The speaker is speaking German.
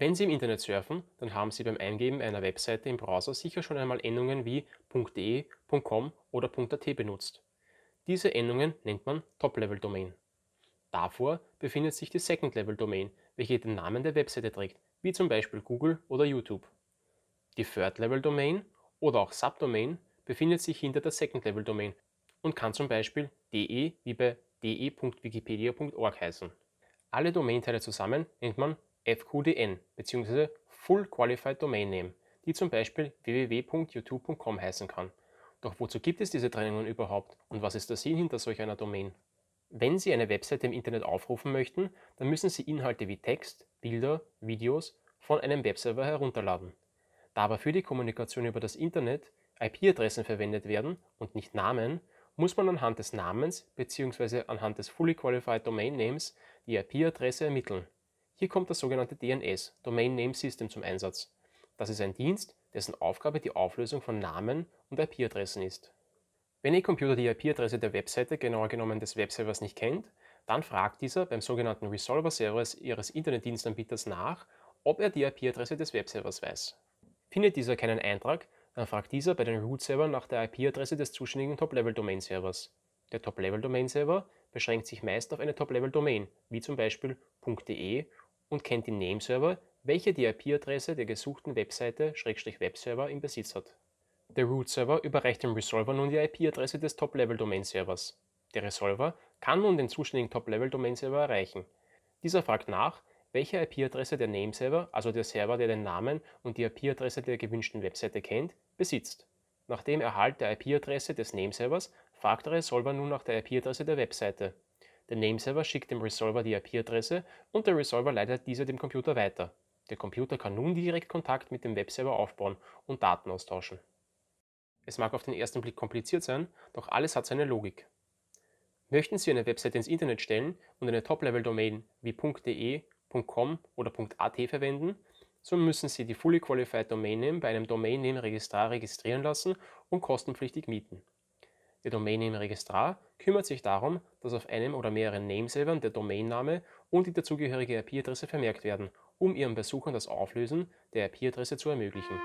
Wenn Sie im Internet surfen, dann haben Sie beim Eingeben einer Webseite im Browser sicher schon einmal Endungen wie .de, .com oder .at benutzt. Diese Endungen nennt man Top-Level-Domain. Davor befindet sich die Second-Level-Domain, welche den Namen der Webseite trägt, wie zum Beispiel Google oder YouTube. Die Third-Level-Domain oder auch Subdomain befindet sich hinter der Second-Level-Domain und kann zum Beispiel de wie bei de.wikipedia.org heißen. Alle Domainteile zusammen nennt man FQDN bzw. Full Qualified Domain Name, die zum Beispiel www.youtube.com heißen kann. Doch wozu gibt es diese Trennungen überhaupt und was ist der Sinn hinter solch einer Domain? Wenn Sie eine Webseite im Internet aufrufen möchten, dann müssen Sie Inhalte wie Text, Bilder, Videos von einem Webserver herunterladen. Da aber für die Kommunikation über das Internet IP-Adressen verwendet werden und nicht Namen, muss man anhand des Namens bzw. anhand des Fully Qualified Domain Names die IP-Adresse ermitteln. Hier kommt das sogenannte DNS, Domain Name System, zum Einsatz. Das ist ein Dienst, dessen Aufgabe die Auflösung von Namen und IP-Adressen ist. Wenn Ihr Computer die IP-Adresse der Webseite, genauer genommen des Webservers, nicht kennt, dann fragt dieser beim sogenannten Resolver Service Ihres Internetdienstanbieters nach, ob er die IP-Adresse des Webservers weiß. Findet dieser keinen Eintrag, dann fragt dieser bei den Root-Servern nach der IP-Adresse des zuständigen Top-Level-Domain-Servers. Der Top-Level-Domain-Server beschränkt sich meist auf eine Top-Level-Domain, wie zum Beispiel .de und kennt den Nameserver, welcher die IP-Adresse der gesuchten Webseite-Webserver im Besitz hat. Der Root-Server überreicht dem Resolver nun die IP-Adresse des Top-Level-Domain-Servers. Der Resolver kann nun den zuständigen Top-Level-Domain-Server erreichen. Dieser fragt nach, welche IP-Adresse der Nameserver, also der Server, der den Namen und die IP-Adresse der gewünschten Webseite kennt, besitzt. Nach dem Erhalt der IP-Adresse des Nameservers fragt der Resolver nun nach der IP-Adresse der Webseite. Der Nameserver schickt dem Resolver die IP-Adresse und der Resolver leitet diese dem Computer weiter. Der Computer kann nun direkt Kontakt mit dem Webserver aufbauen und Daten austauschen. Es mag auf den ersten Blick kompliziert sein, doch alles hat seine Logik. Möchten Sie eine Website ins Internet stellen und eine Top-Level-Domain wie .de, .com oder .at verwenden, so müssen Sie die Fully Qualified Domain Name bei einem Domain Name Registrar registrieren lassen und kostenpflichtig mieten. Der Domain-Name-Registrar kümmert sich darum, dass auf einem oder mehreren Nameservern der Domainname und die dazugehörige IP-Adresse vermerkt werden, um ihren Besuchern das Auflösen der IP-Adresse zu ermöglichen.